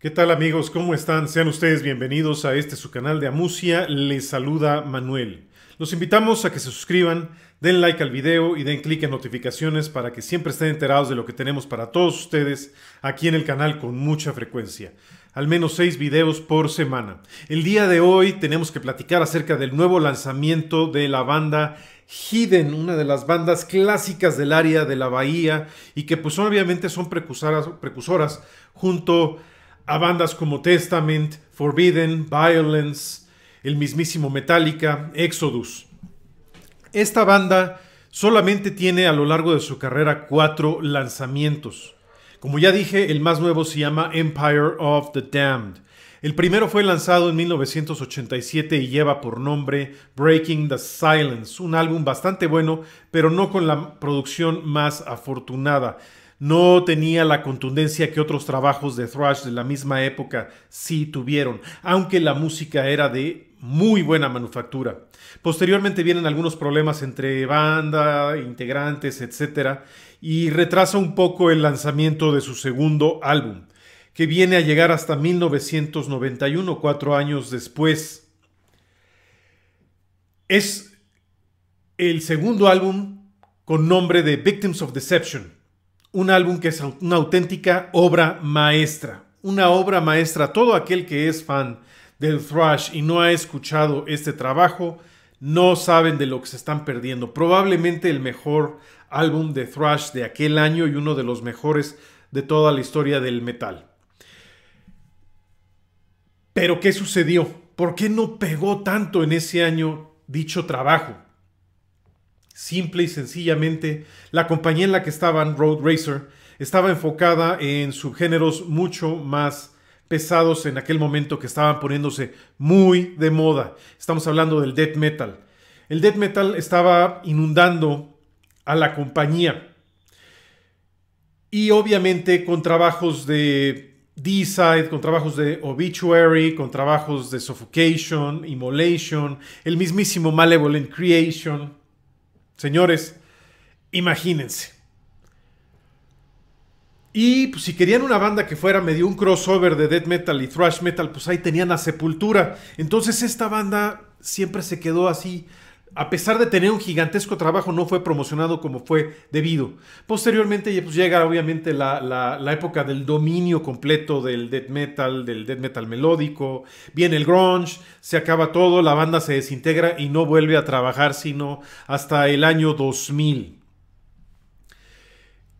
¿Qué tal amigos? ¿Cómo están? Sean ustedes bienvenidos a este su canal de Amusia. Les saluda Manuel. Los invitamos a que se suscriban, den like al video y den clic en notificaciones para que siempre estén enterados de lo que tenemos para todos ustedes aquí en el canal con mucha frecuencia. Al menos seis videos por semana. El día de hoy tenemos que platicar acerca del nuevo lanzamiento de la banda Hidden, una de las bandas clásicas del área de la bahía y que pues obviamente son precursoras, precursoras junto a a bandas como Testament, Forbidden, Violence, el mismísimo Metallica, Exodus. Esta banda solamente tiene a lo largo de su carrera cuatro lanzamientos. Como ya dije, el más nuevo se llama Empire of the Damned. El primero fue lanzado en 1987 y lleva por nombre Breaking the Silence, un álbum bastante bueno, pero no con la producción más afortunada no tenía la contundencia que otros trabajos de thrash de la misma época sí tuvieron, aunque la música era de muy buena manufactura. Posteriormente vienen algunos problemas entre banda, integrantes, etc. y retrasa un poco el lanzamiento de su segundo álbum, que viene a llegar hasta 1991, cuatro años después. Es el segundo álbum con nombre de Victims of Deception un álbum que es una auténtica obra maestra, una obra maestra. Todo aquel que es fan del thrash y no ha escuchado este trabajo, no saben de lo que se están perdiendo. Probablemente el mejor álbum de thrash de aquel año y uno de los mejores de toda la historia del metal. Pero ¿qué sucedió? ¿Por qué no pegó tanto en ese año dicho trabajo? Simple y sencillamente, la compañía en la que estaban, Road Racer, estaba enfocada en subgéneros mucho más pesados en aquel momento que estaban poniéndose muy de moda. Estamos hablando del death metal. El death metal estaba inundando a la compañía. Y obviamente con trabajos de D-Side, con trabajos de Obituary, con trabajos de Suffocation, Immolation, el mismísimo Malevolent Creation. Señores, imagínense. Y pues, si querían una banda que fuera medio un crossover de death metal y thrash metal, pues ahí tenían a Sepultura. Entonces esta banda siempre se quedó así a pesar de tener un gigantesco trabajo, no fue promocionado como fue debido. Posteriormente pues, llega obviamente la, la, época del dominio completo del death metal, del death metal melódico, viene el grunge, se acaba todo, la banda se desintegra y no vuelve a trabajar sino hasta el año 2000.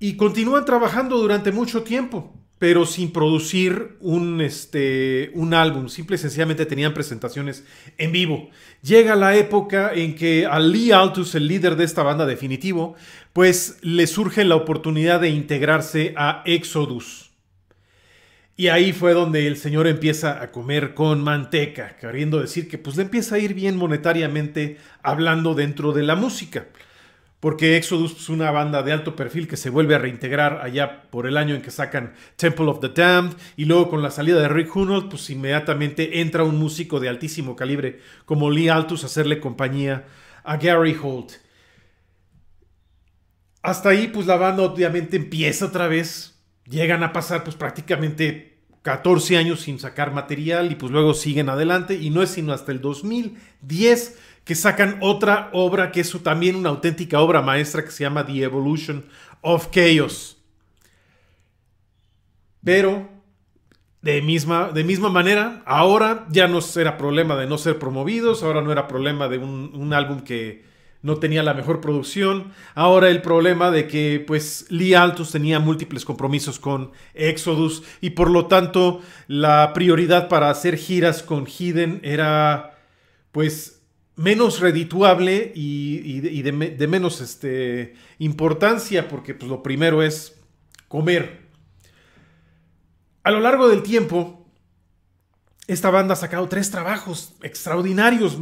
Y continúan trabajando durante mucho tiempo pero sin producir un, este, un álbum. Simple y sencillamente tenían presentaciones en vivo. Llega la época en que a Lee Altus, el líder de esta banda definitivo, pues le surge la oportunidad de integrarse a Exodus. Y ahí fue donde el señor empieza a comer con manteca, queriendo decir que pues le empieza a ir bien monetariamente hablando dentro de la música porque Exodus es una banda de alto perfil que se vuelve a reintegrar allá por el año en que sacan Temple of the Damned y luego con la salida de Rick Hunold pues inmediatamente entra un músico de altísimo calibre como Lee Altus a hacerle compañía a Gary Holt. Hasta ahí pues la banda obviamente empieza otra vez, llegan a pasar pues prácticamente 14 años sin sacar material y pues luego siguen adelante y no es sino hasta el 2010 que sacan otra obra que es también una auténtica obra maestra que se llama The Evolution of Chaos. Pero de misma, de misma manera, ahora ya no era problema de no ser promovidos, ahora no era problema de un álbum que no tenía la mejor producción. Ahora el problema de que pues Lee Altus tenía múltiples compromisos con Exodus y por lo tanto la prioridad para hacer giras con Hidden era pues menos redituable y, de, menos este, importancia porque pues, lo primero es comer. A lo largo del tiempo, esta banda ha sacado tres trabajos extraordinarios,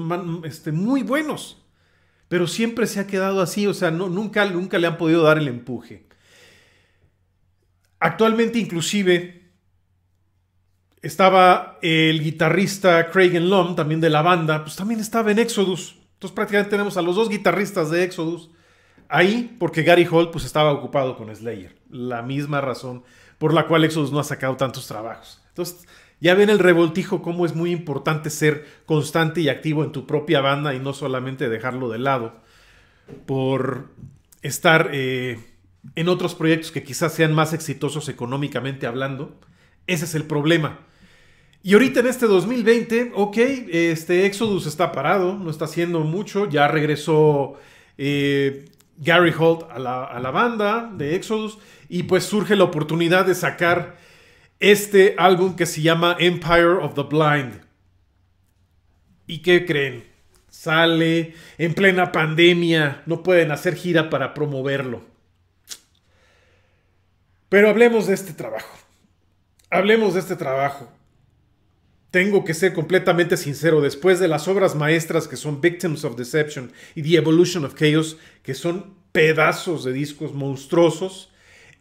este, muy buenos pero siempre se ha quedado así, o sea, nunca, nunca le han podido dar el empuje. Actualmente inclusive estaba el guitarrista Craig Lom, también de la banda, pues también estaba en Exodus. Entonces prácticamente tenemos a los dos guitarristas de Exodus ahí porque Gary Holt pues estaba ocupado con Slayer. La misma razón por la cual Exodus no ha sacado tantos trabajos. Entonces ya ven el revoltijo cómo es muy importante ser constante y activo en tu propia banda y no solamente dejarlo de lado por estar eh, en otros proyectos que quizás sean más exitosos económicamente hablando. Ese es el problema. Y ahorita en este 2020, ok, este Exodus está parado, no está haciendo mucho, ya regresó eh, Gary Holt a la, a la banda de Exodus y pues surge la oportunidad de sacar este álbum que se llama Empire of the Blind. ¿Y qué creen? Sale en plena pandemia, no pueden hacer gira para promoverlo. Pero hablemos de este trabajo. Hablemos de este trabajo. Tengo que ser completamente sincero, después de las obras maestras que son Victims of Deception y The Evolution of Chaos, que son pedazos de discos monstruosos,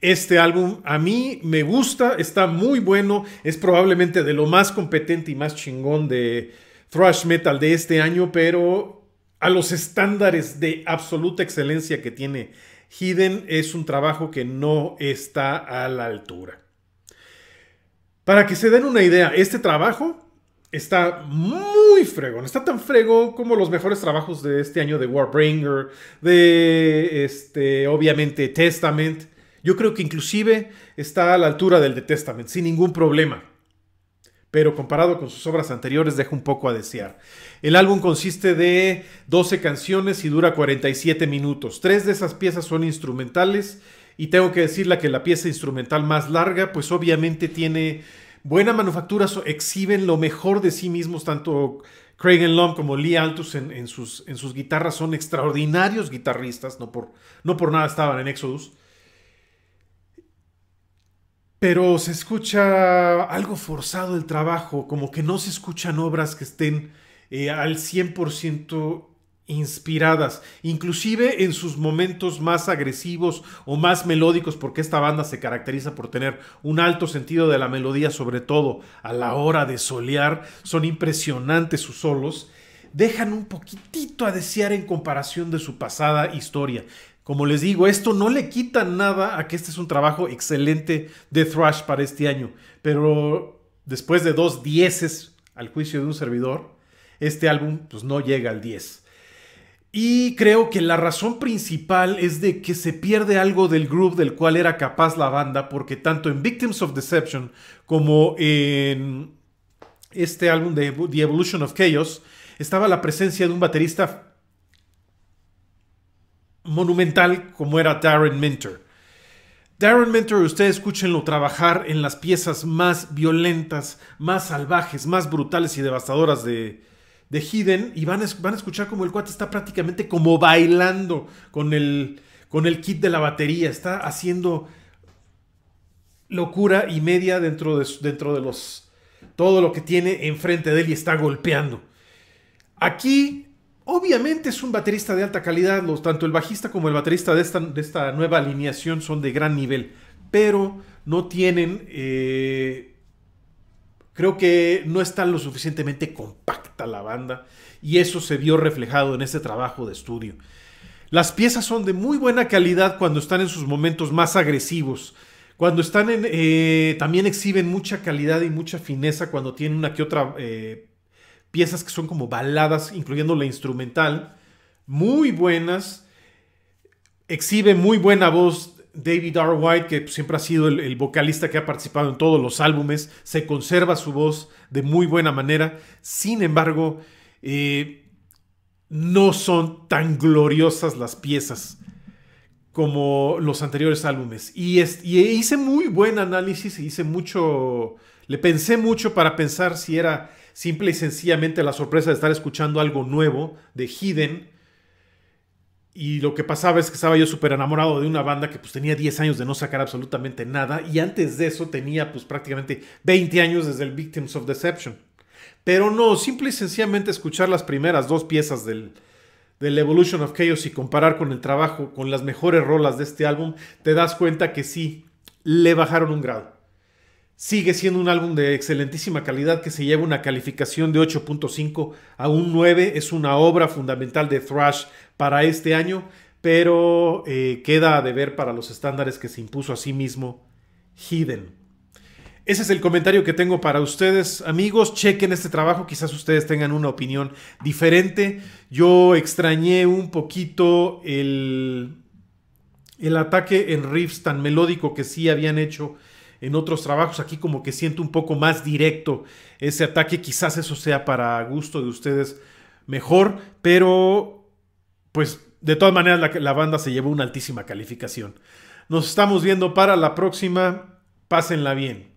este álbum a mí me gusta, está muy bueno, es probablemente de lo más competente y más chingón de thrash metal de este año, pero a los estándares de absoluta excelencia que tiene Hidden es un trabajo que no está a la altura. Para que se den una idea, este trabajo está muy fregón. Está tan frego como los mejores trabajos de este año de Warbringer, de este, obviamente Testament. Yo creo que inclusive está a la altura del The Testament, sin ningún problema. Pero comparado con sus obras anteriores deja un poco a desear. El álbum consiste de 12 canciones y dura 47 minutos. Tres de esas piezas son instrumentales y tengo que decirle que la pieza instrumental más larga pues obviamente tiene buena manufactura, exhiben lo mejor de sí mismos tanto Craig Lomb como Lee Altus en, sus, en, sus, guitarras son extraordinarios guitarristas, no por, no por nada estaban en Exodus pero se escucha algo forzado el trabajo, como que no se escuchan obras que estén eh, al 100% inspiradas, inclusive en sus momentos más agresivos o más melódicos, porque esta banda se caracteriza por tener un alto sentido de la melodía, sobre todo a la hora de solear, son impresionantes sus solos, dejan un poquitito a desear en comparación de su pasada historia. Como les digo, esto no le quita nada a que este es un trabajo excelente de Thrash para este año. Pero después de dos dieces al juicio de un servidor, este álbum pues, no llega al 10. Y creo que la razón principal es de que se pierde algo del groove del cual era capaz la banda, porque tanto en Victims of Deception como en este álbum de The Evolution of Chaos estaba la presencia de un baterista monumental como era Darren Minter. Darren Minter, ustedes escúchenlo trabajar en las piezas más violentas, más salvajes, más brutales y devastadoras de, de Hidden y van a, van escuchar como el cuate está prácticamente como bailando con el, con el kit de la batería, está haciendo locura y media dentro de, dentro de los todo lo que tiene enfrente de él y está golpeando. Aquí Obviamente es un baterista de alta calidad, tanto el bajista como el baterista de esta, nueva alineación son de gran nivel, pero no tienen, eh, creo que no están lo suficientemente compacta la banda y eso se vio reflejado en este trabajo de estudio. Las piezas son de muy buena calidad cuando están en sus momentos más agresivos. Cuando están en. Eh, también exhiben mucha calidad y mucha fineza cuando tienen una que otra eh, piezas que son como baladas, incluyendo la instrumental, muy buenas. Exhibe muy buena voz David R. White, que siempre ha sido el, vocalista que ha participado en todos los álbumes, se conserva su voz de muy buena manera. Sin embargo, eh, no son tan gloriosas las piezas como los anteriores álbumes. Y, hice muy buen análisis, hice mucho, le pensé mucho para pensar si era simple y sencillamente la sorpresa de estar escuchando algo nuevo de Hidden. Y lo que pasaba es que estaba yo súper enamorado de una banda que pues, tenía 10 años de no sacar absolutamente nada. Y antes de eso tenía pues prácticamente 20 años desde el Victims of Deception. Pero no, simple y sencillamente escuchar las primeras dos piezas del, del Evolution of Chaos y comparar con el trabajo, con las mejores rolas de este álbum, te das cuenta que sí, le bajaron un grado. Sigue siendo un álbum de excelentísima calidad que se lleva una calificación de 8.5 a un 9. Es una obra fundamental de thrash para este año, pero eh, queda a deber para los estándares que se impuso a sí mismo Hidden. Ese es el comentario que tengo para ustedes, amigos. Chequen este trabajo, quizás ustedes tengan una opinión diferente. Yo extrañé un poquito el, el ataque en riffs tan melódico que sí habían hecho en otros trabajos. Aquí como que siento un poco más directo ese ataque. Quizás eso sea para gusto de ustedes mejor, pero pues de todas maneras la, la banda se llevó una altísima calificación. Nos estamos viendo para la próxima. Pásenla bien.